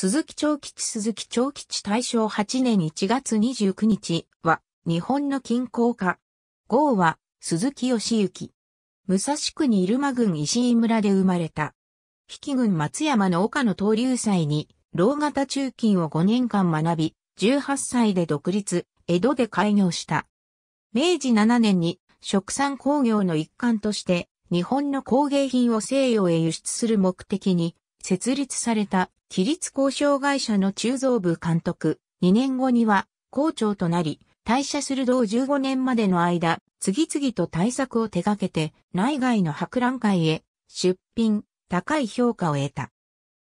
鈴木長吉鈴木長吉大正8年1月29日は、日本の近郊化。号は、鈴木義行。武蔵区に入間郡石井村で生まれた。比企郡松山の岡野東流祭に、老型中金を5年間学び、18歳で独立、江戸で開業した。明治7年に、食産工業の一環として、日本の工芸品を西洋へ輸出する目的に、設立された起立交渉会社の鋳造部監督、2年後には校長となり、退社する同15年までの間、次々と対策を手掛けて内外の博覧会へ出品、高い評価を得た。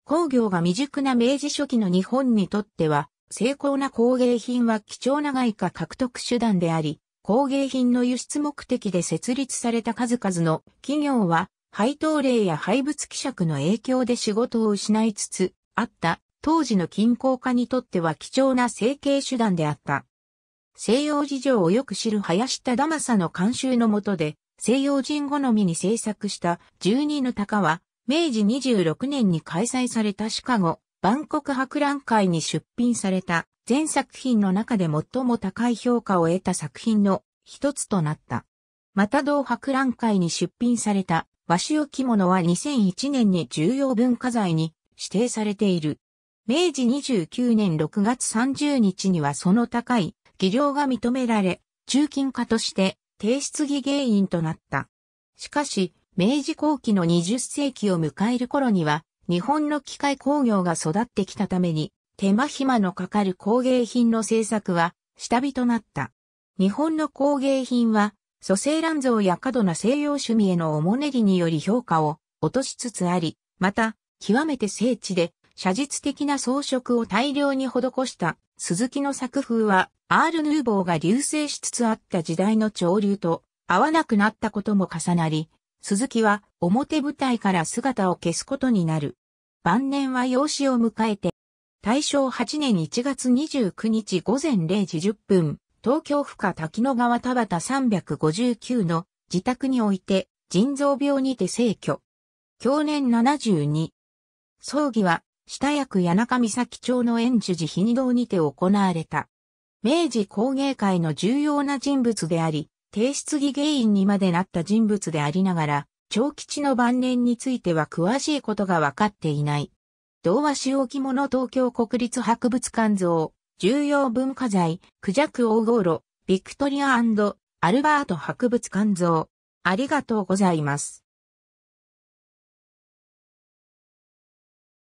工業が未熟な明治初期の日本にとっては、精巧な工芸品は貴重な外貨獲得手段であり、工芸品の輸出目的で設立された数々の企業は配当令や廃物希釈の影響で仕事を失いつつあった当時の均衡化にとっては貴重な整形手段であった。西洋事情をよく知る林玉佐の監修の下で、西洋人好みに制作した12の鷹は、明治26年に開催されたシカゴ、万国博覧会に出品された全作品の中で最も高い評価を得た作品の一つとなった。また同博覧会に出品された和紙置物は2001年に重要文化財に指定されている。明治29年6月30日にはその高い技量が認められ、中近化として提出技原因となった。しかし、明治後期の20世紀を迎える頃には、日本の機械工業が育ってきたために、手間暇のかかる工芸品の製作は下火となった。日本の工芸品は蘇生乱造や過度な西洋趣味へのおもねりにより評価を落としつつあり、また、極めて精緻で、写実的な装飾を大量に施した鈴木の作風は、アール・ヌーボーが流星しつつあった時代の潮流と合わなくなったことも重なり、鈴木は表舞台から姿を消すことになる。晩年は養子を迎えて、大正8年1月29日午前0時10分、東京府下滝野川田畑359の自宅において腎臓病にて逝去。去年72。葬儀は、下役谷中岬町の園主寺頻道にて行われた。明治工芸会の重要な人物であり、提出議原因にまでなった人物でありながら、長吉の晩年については詳しいことが分かっていない。童話使用着物東京国立博物館像、重要文化財、クジャク大ゴロ、ビクトリアアルバート博物館像。ありがとうございます。